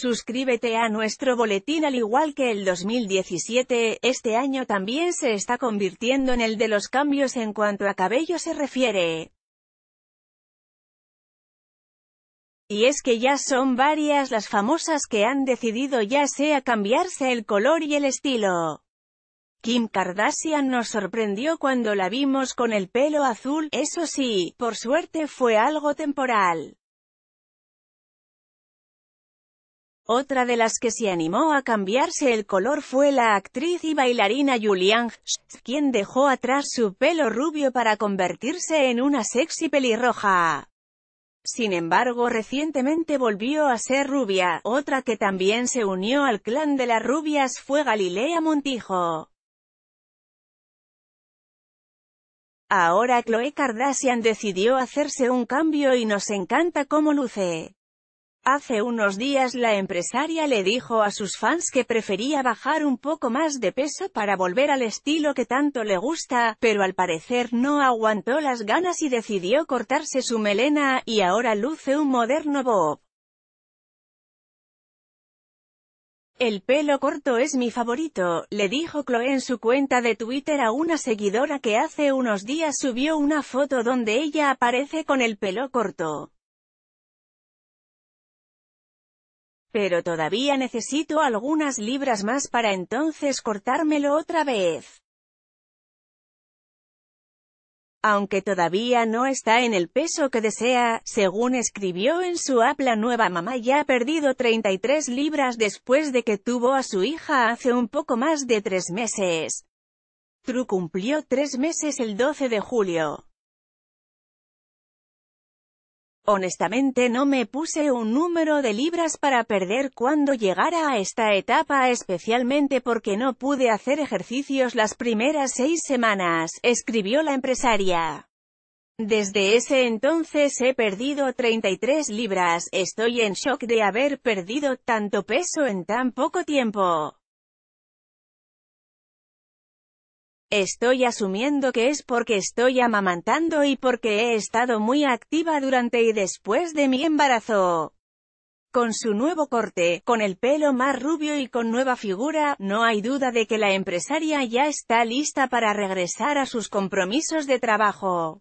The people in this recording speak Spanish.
Suscríbete a nuestro boletín al igual que el 2017, este año también se está convirtiendo en el de los cambios en cuanto a cabello se refiere. Y es que ya son varias las famosas que han decidido ya sea cambiarse el color y el estilo. Kim Kardashian nos sorprendió cuando la vimos con el pelo azul, eso sí, por suerte fue algo temporal. Otra de las que se animó a cambiarse el color fue la actriz y bailarina Julianne, quien dejó atrás su pelo rubio para convertirse en una sexy pelirroja. Sin embargo recientemente volvió a ser rubia, otra que también se unió al clan de las rubias fue Galilea Montijo. Ahora Chloe Kardashian decidió hacerse un cambio y nos encanta cómo luce. Hace unos días la empresaria le dijo a sus fans que prefería bajar un poco más de peso para volver al estilo que tanto le gusta, pero al parecer no aguantó las ganas y decidió cortarse su melena, y ahora luce un moderno bob. El pelo corto es mi favorito, le dijo Chloe en su cuenta de Twitter a una seguidora que hace unos días subió una foto donde ella aparece con el pelo corto. Pero todavía necesito algunas libras más para entonces cortármelo otra vez. Aunque todavía no está en el peso que desea, según escribió en su app la nueva mamá ya ha perdido 33 libras después de que tuvo a su hija hace un poco más de tres meses. Tru cumplió tres meses el 12 de julio. Honestamente no me puse un número de libras para perder cuando llegara a esta etapa especialmente porque no pude hacer ejercicios las primeras seis semanas, escribió la empresaria. Desde ese entonces he perdido 33 libras, estoy en shock de haber perdido tanto peso en tan poco tiempo. Estoy asumiendo que es porque estoy amamantando y porque he estado muy activa durante y después de mi embarazo. Con su nuevo corte, con el pelo más rubio y con nueva figura, no hay duda de que la empresaria ya está lista para regresar a sus compromisos de trabajo.